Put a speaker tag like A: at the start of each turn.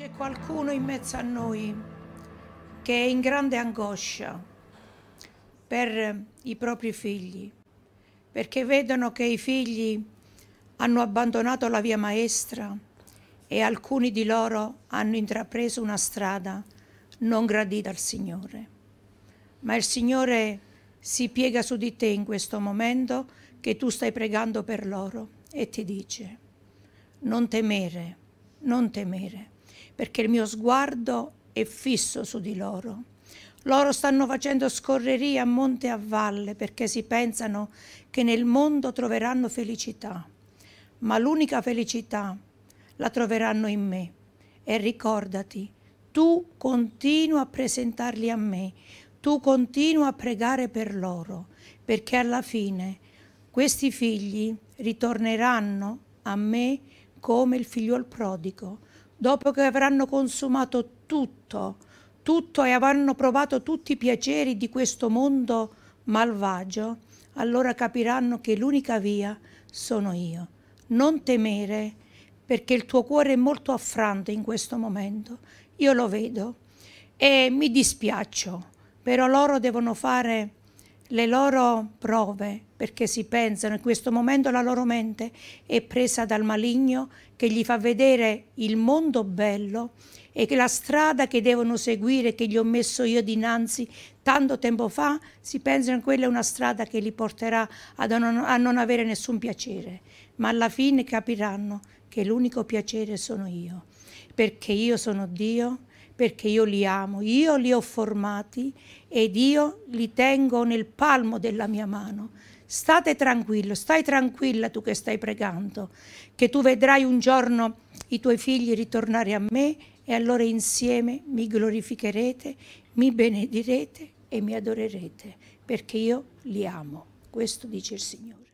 A: C'è qualcuno in mezzo a noi che è in grande angoscia per eh, i propri figli, perché vedono che i figli hanno abbandonato la via maestra e alcuni di loro hanno intrapreso una strada non gradita al Signore. Ma il Signore si piega su di te in questo momento che tu stai pregando per loro e ti dice non temere, non temere perché il mio sguardo è fisso su di loro. Loro stanno facendo scorrerie a monte e a valle perché si pensano che nel mondo troveranno felicità, ma l'unica felicità la troveranno in me. E ricordati, tu continua a presentarli a me, tu continua a pregare per loro, perché alla fine questi figli ritorneranno a me come il figliuol prodigo dopo che avranno consumato tutto, tutto e avranno provato tutti i piaceri di questo mondo malvagio, allora capiranno che l'unica via sono io. Non temere, perché il tuo cuore è molto affranto in questo momento, io lo vedo e mi dispiaccio, però loro devono fare le loro prove, perché si pensano, in questo momento la loro mente è presa dal maligno che gli fa vedere il mondo bello e che la strada che devono seguire, che gli ho messo io dinanzi tanto tempo fa, si pensano che quella è una strada che li porterà non, a non avere nessun piacere, ma alla fine capiranno che l'unico piacere sono io, perché io sono Dio perché io li amo, io li ho formati ed io li tengo nel palmo della mia mano. State tranquillo, stai tranquilla tu che stai pregando, che tu vedrai un giorno i tuoi figli ritornare a me e allora insieme mi glorificherete, mi benedirete e mi adorerete, perché io li amo. Questo dice il Signore.